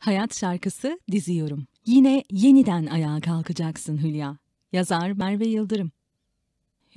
Hayat şarkısı diziyorum. Yine yeniden ayağa kalkacaksın Hülya. Yazar Merve Yıldırım.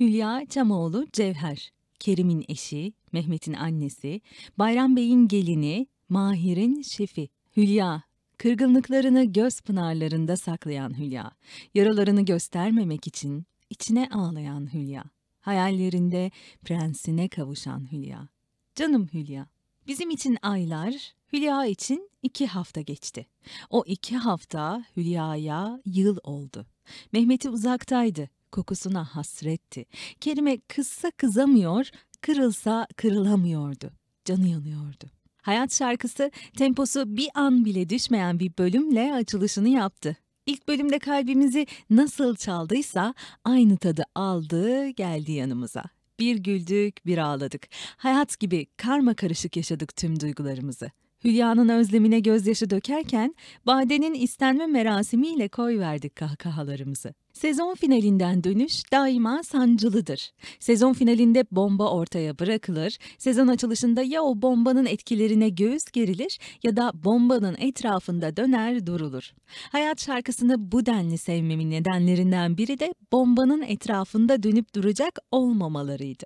Hülya Camoğlu Cevher, Kerim'in eşi, Mehmet'in annesi, Bayram Bey'in gelini, Mahir'in şefi. Hülya, kırgınlıklarını göz pınarlarında saklayan Hülya, yaralarını göstermemek için içine ağlayan Hülya, hayallerinde prensine kavuşan Hülya. Canım Hülya. Bizim için aylar, Hülya için iki hafta geçti. O iki hafta Hülya'ya yıl oldu. Mehmet'i uzaktaydı, kokusuna hasretti. Kerime kızsa kızamıyor, kırılsa kırılamıyordu. Canı yanıyordu. Hayat şarkısı temposu bir an bile düşmeyen bir bölümle açılışını yaptı. İlk bölümde kalbimizi nasıl çaldıysa aynı tadı aldı geldi yanımıza bir güldük, bir ağladık. Hayat gibi karma karışık yaşadık tüm duygularımızı. Hülya'nın özlemine gözyaşı dökerken Bade'nin istenme merasimiyle koy verdik kahkahalarımızı. Sezon finalinden dönüş daima sancılıdır. Sezon finalinde bomba ortaya bırakılır, sezon açılışında ya o bombanın etkilerine göğüs gerilir ya da bombanın etrafında döner durulur. Hayat şarkısını bu denli sevmemin nedenlerinden biri de bombanın etrafında dönüp duracak olmamalarıydı.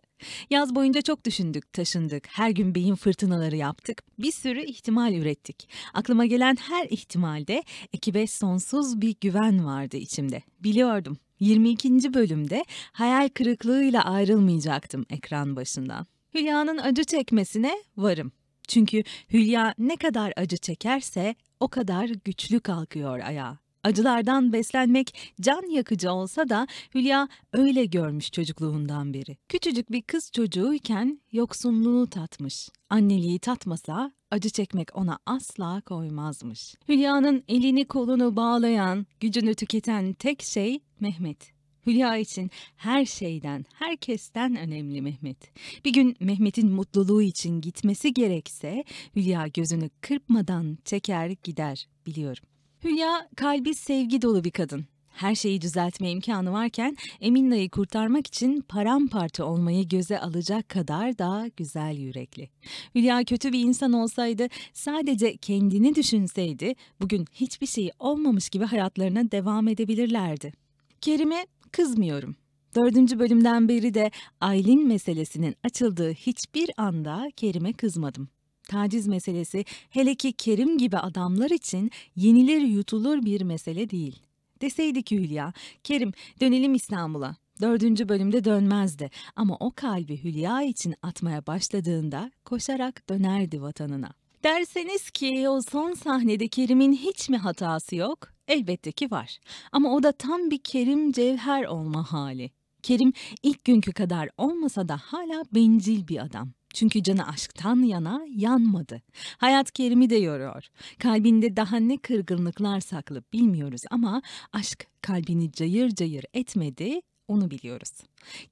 Yaz boyunca çok düşündük, taşındık. Her gün beyin fırtınaları yaptık. Bir sürü ihtimal ürettik. Aklıma gelen her ihtimalde ekibe sonsuz bir güven vardı içimde. Biliyordum. 22. bölümde hayal kırıklığıyla ayrılmayacaktım ekran başından. Hülya'nın acı çekmesine varım. Çünkü Hülya ne kadar acı çekerse o kadar güçlü kalkıyor ayağa. Acılardan beslenmek can yakıcı olsa da Hülya öyle görmüş çocukluğundan beri. Küçücük bir kız çocuğuyken yoksunluğu tatmış. Anneliği tatmasa acı çekmek ona asla koymazmış. Hülya'nın elini kolunu bağlayan, gücünü tüketen tek şey Mehmet. Hülya için her şeyden, herkesten önemli Mehmet. Bir gün Mehmet'in mutluluğu için gitmesi gerekse Hülya gözünü kırpmadan çeker gider biliyorum. Hülya kalbi sevgi dolu bir kadın. Her şeyi düzeltme imkanı varken Eminna'yı kurtarmak için paramparça olmayı göze alacak kadar daha güzel yürekli. Hülya kötü bir insan olsaydı, sadece kendini düşünseydi bugün hiçbir şey olmamış gibi hayatlarına devam edebilirlerdi. Kerim'e kızmıyorum. Dördüncü bölümden beri de Aylin meselesinin açıldığı hiçbir anda Kerim'e kızmadım taciz meselesi hele ki Kerim gibi adamlar için yenilir yutulur bir mesele değil. Deseydi ki Hülya, Kerim dönelim İstanbul'a. Dördüncü bölümde dönmezdi ama o kalbi Hülya için atmaya başladığında koşarak dönerdi vatanına. Derseniz ki o son sahnede Kerim'in hiç mi hatası yok? Elbette ki var. Ama o da tam bir Kerim Cevher olma hali. Kerim ilk günkü kadar olmasa da hala bencil bir adam. Çünkü canı aşktan yana yanmadı. Hayat Kerim'i de yoruyor. Kalbinde daha ne kırgınlıklar saklı bilmiyoruz ama aşk kalbini cayır cayır etmedi, onu biliyoruz.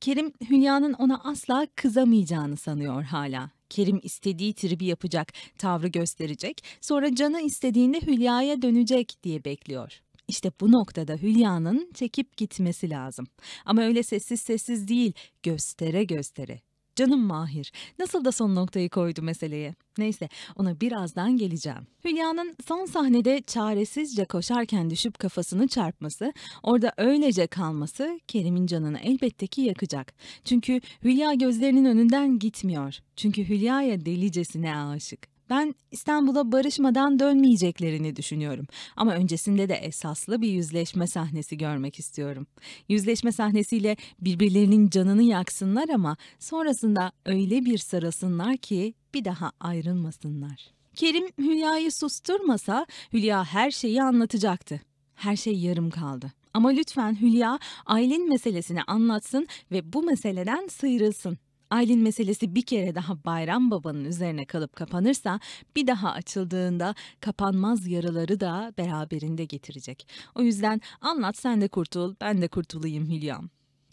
Kerim Hülya'nın ona asla kızamayacağını sanıyor hala. Kerim istediği tribi yapacak, tavrı gösterecek, sonra canı istediğinde Hülya'ya dönecek diye bekliyor. İşte bu noktada Hülya'nın çekip gitmesi lazım. Ama öyle sessiz sessiz değil, göstere göstere. Canım Mahir. Nasıl da son noktayı koydu meseleye. Neyse ona birazdan geleceğim. Hülya'nın son sahnede çaresizce koşarken düşüp kafasını çarpması, orada öylece kalması Kerim'in canını elbette ki yakacak. Çünkü Hülya gözlerinin önünden gitmiyor. Çünkü Hülya'ya delicesine aşık. Ben İstanbul'a barışmadan dönmeyeceklerini düşünüyorum. Ama öncesinde de esaslı bir yüzleşme sahnesi görmek istiyorum. Yüzleşme sahnesiyle birbirlerinin canını yaksınlar ama sonrasında öyle bir sarasınlar ki bir daha ayrılmasınlar. Kerim Hülya'yı susturmasa Hülya her şeyi anlatacaktı. Her şey yarım kaldı. Ama lütfen Hülya Aylin meselesini anlatsın ve bu meseleden sıyrılsın. Aylin meselesi bir kere daha Bayram Baba'nın üzerine kalıp kapanırsa bir daha açıldığında kapanmaz yaraları da beraberinde getirecek. O yüzden anlat sen de kurtul, ben de kurtulayım Hülya.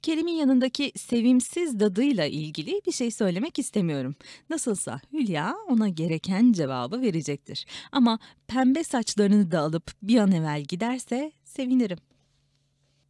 Kerim'in yanındaki sevimsiz dadıyla ilgili bir şey söylemek istemiyorum. Nasılsa Hülya ona gereken cevabı verecektir. Ama pembe saçlarını da alıp bir an evvel giderse sevinirim.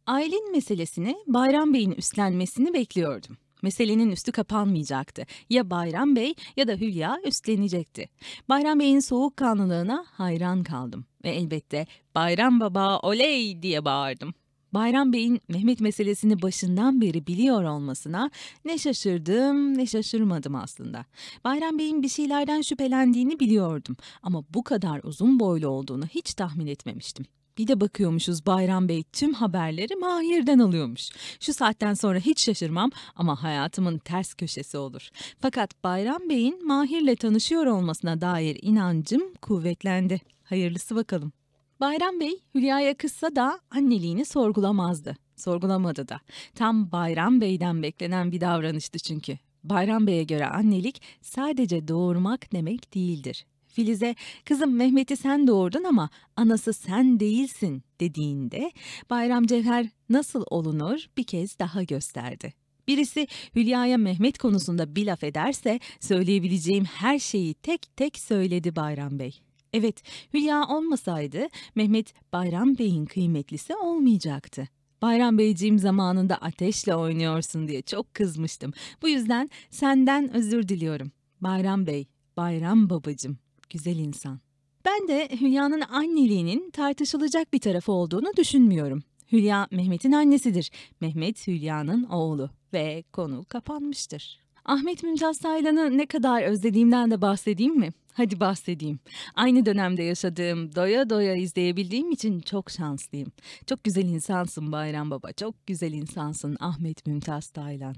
Aylin meselesini Bayram Bey'in üstlenmesini bekliyordum meselenin üstü kapanmayacaktı. Ya Bayram Bey ya da Hülya üstlenecekti. Bayram Bey'in soğukkanlılığına hayran kaldım ve elbette Bayram Baba oley diye bağırdım. Bayram Bey'in Mehmet meselesini başından beri biliyor olmasına ne şaşırdım ne şaşırmadım aslında. Bayram Bey'in bir şeylerden şüphelendiğini biliyordum ama bu kadar uzun boylu olduğunu hiç tahmin etmemiştim. Bir de bakıyormuşuz Bayram Bey tüm haberleri Mahir'den alıyormuş. Şu saatten sonra hiç şaşırmam ama hayatımın ters köşesi olur. Fakat Bayram Bey'in Mahir'le tanışıyor olmasına dair inancım kuvvetlendi. Hayırlısı bakalım. Bayram Bey Hülya'ya kızsa da anneliğini sorgulamazdı. Sorgulamadı da. Tam Bayram Bey'den beklenen bir davranıştı çünkü. Bayram Bey'e göre annelik sadece doğurmak demek değildir. Filiz'e kızım Mehmet'i sen doğurdun ama anası sen değilsin dediğinde Bayram Cevher nasıl olunur bir kez daha gösterdi. Birisi Hülya'ya Mehmet konusunda bir laf ederse söyleyebileceğim her şeyi tek tek söyledi Bayram Bey. Evet, Hülya olmasaydı Mehmet Bayram Bey'in kıymetlisi olmayacaktı. Bayram Beyciğim zamanında ateşle oynuyorsun diye çok kızmıştım. Bu yüzden senden özür diliyorum. Bayram Bey, Bayram babacım güzel insan. Ben de Hülya'nın anneliğinin tartışılacak bir tarafı olduğunu düşünmüyorum. Hülya Mehmet'in annesidir. Mehmet Hülya'nın oğlu ve konu kapanmıştır. Ahmet Mümtaz Taylan'ı ne kadar özlediğimden de bahsedeyim mi? Hadi bahsedeyim. Aynı dönemde yaşadığım, doya doya izleyebildiğim için çok şanslıyım. Çok güzel insansın Bayram Baba, çok güzel insansın Ahmet Mümtaz Taylan.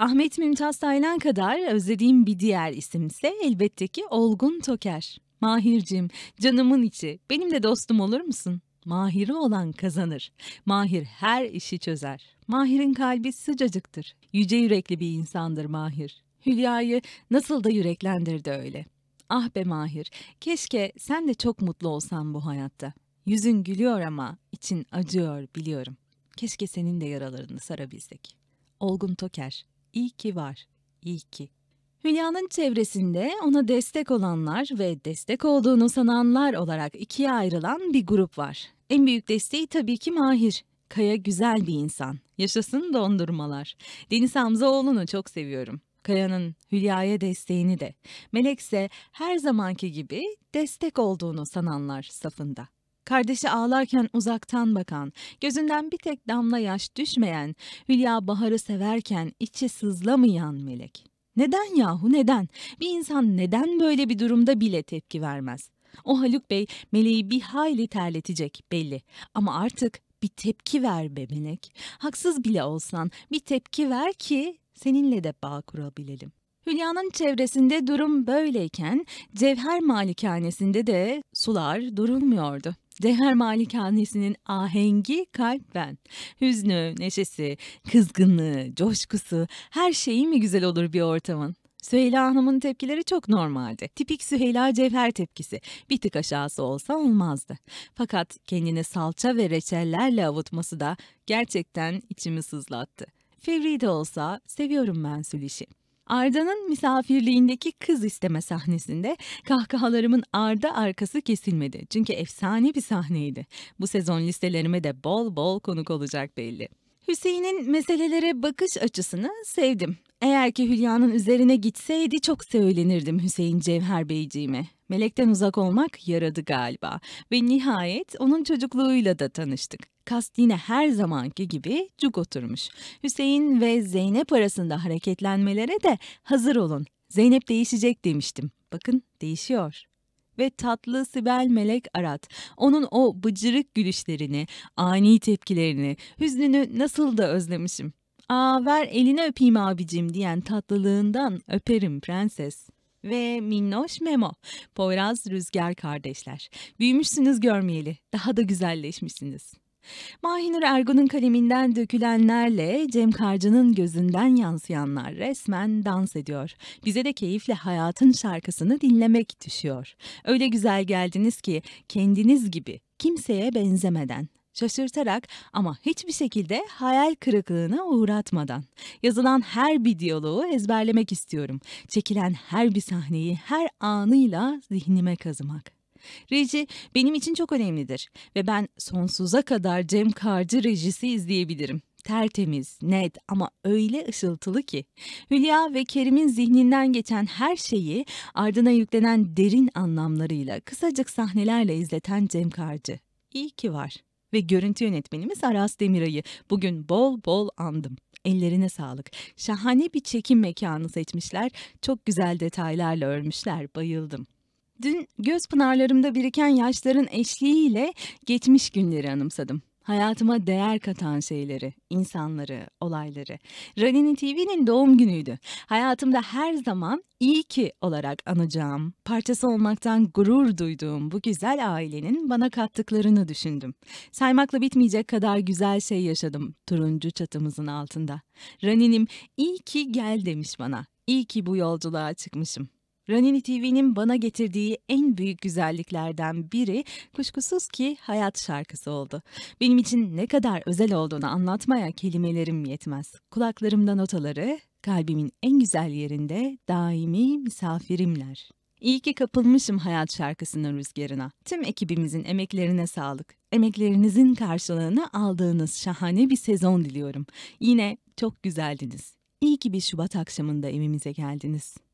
Ahmet Mümtaz Taylan kadar özlediğim bir diğer isim ise elbette ki Olgun Toker. Mahir'cim, canımın içi, benim de dostum olur musun? Mahiri olan kazanır. Mahir her işi çözer. Mahir'in kalbi sıcacıktır. Yüce yürekli bir insandır Mahir. Hülya'yı nasıl da yüreklendirdi öyle. Ah be Mahir, keşke sen de çok mutlu olsan bu hayatta. Yüzün gülüyor ama için acıyor biliyorum. Keşke senin de yaralarını sarabilsek. Olgun Toker İyi ki var, iyi ki. Hülya'nın çevresinde ona destek olanlar ve destek olduğunu sananlar olarak ikiye ayrılan bir grup var. En büyük desteği tabii ki Mahir. Kaya güzel bir insan. Yaşasın dondurmalar. Deniz Hamzaoğlu'nu çok seviyorum. Kaya'nın Hülya'ya desteğini de. Melek ise her zamanki gibi destek olduğunu sananlar safında kardeşi ağlarken uzaktan bakan, gözünden bir tek damla yaş düşmeyen, Hülya Bahar'ı severken içi sızlamayan melek. Neden yahu neden? Bir insan neden böyle bir durumda bile tepki vermez? O Haluk Bey meleği bir hayli terletecek belli ama artık bir tepki ver be melek. Haksız bile olsan bir tepki ver ki seninle de bağ kurabilelim. Hülya'nın çevresinde durum böyleyken Cevher Malikanesi'nde de sular durulmuyordu. Cevher Malikanesi'nin ahengi kalp ben, Hüznü, neşesi, kızgınlığı, coşkusu her şeyi mi güzel olur bir ortamın? Süheyla Hanım'ın tepkileri çok normaldi. Tipik Süheyla Cevher tepkisi. Bir tık aşağısı olsa olmazdı. Fakat kendini salça ve reçellerle avutması da gerçekten içimi sızlattı. Fevri de olsa seviyorum ben Süliş'i. Arda'nın misafirliğindeki kız isteme sahnesinde kahkahalarımın Arda arkası kesilmedi. Çünkü efsane bir sahneydi. Bu sezon listelerime de bol bol konuk olacak belli. Hüseyin'in meselelere bakış açısını sevdim. Eğer ki Hülya'nın üzerine gitseydi çok sevinirdim Hüseyin Cevher Beyciğime. Melekten uzak olmak yaradı galiba ve nihayet onun çocukluğuyla da tanıştık. Kast yine her zamanki gibi cuk oturmuş. Hüseyin ve Zeynep arasında hareketlenmelere de hazır olun. Zeynep değişecek demiştim. Bakın değişiyor ve tatlı Sibel Melek Arat. Onun o bıcırık gülüşlerini, ani tepkilerini, hüznünü nasıl da özlemişim. ''Aa ver eline öpeyim abicim'' diyen tatlılığından öperim prenses. Ve minnoş Memo, Poyraz Rüzgar kardeşler. Büyümüşsünüz görmeyeli, daha da güzelleşmişsiniz. Mahinur Ergun'un kaleminden dökülenlerle Cem Karcı'nın gözünden yansıyanlar resmen dans ediyor. Bize de keyifle hayatın şarkısını dinlemek düşüyor. Öyle güzel geldiniz ki kendiniz gibi kimseye benzemeden şaşırtarak ama hiçbir şekilde hayal kırıklığına uğratmadan. Yazılan her bir diyaloğu ezberlemek istiyorum. Çekilen her bir sahneyi her anıyla zihnime kazımak. Reji benim için çok önemlidir ve ben sonsuza kadar Cem Karcı rejisi izleyebilirim. Tertemiz, net ama öyle ışıltılı ki. Hülya ve Kerim'in zihninden geçen her şeyi ardına yüklenen derin anlamlarıyla, kısacık sahnelerle izleten Cem Karcı. İyi ki var ve görüntü yönetmenimiz Aras Demiray'ı bugün bol bol andım. Ellerine sağlık. Şahane bir çekim mekanı seçmişler. Çok güzel detaylarla örmüşler. Bayıldım. Dün göz pınarlarımda biriken yaşların eşliğiyle geçmiş günleri anımsadım hayatıma değer katan şeyleri, insanları, olayları. Ranini TV'nin doğum günüydü. Hayatımda her zaman iyi ki olarak anacağım, parçası olmaktan gurur duyduğum bu güzel ailenin bana kattıklarını düşündüm. Saymakla bitmeyecek kadar güzel şey yaşadım turuncu çatımızın altında. Raninim iyi ki gel demiş bana. iyi ki bu yolculuğa çıkmışım. Ranini TV'nin bana getirdiği en büyük güzelliklerden biri kuşkusuz ki hayat şarkısı oldu. Benim için ne kadar özel olduğunu anlatmaya kelimelerim yetmez. Kulaklarımda notaları, kalbimin en güzel yerinde daimi misafirimler. İyi ki kapılmışım hayat şarkısının rüzgarına. Tüm ekibimizin emeklerine sağlık. Emeklerinizin karşılığını aldığınız şahane bir sezon diliyorum. Yine çok güzeldiniz. İyi ki bir Şubat akşamında evimize geldiniz.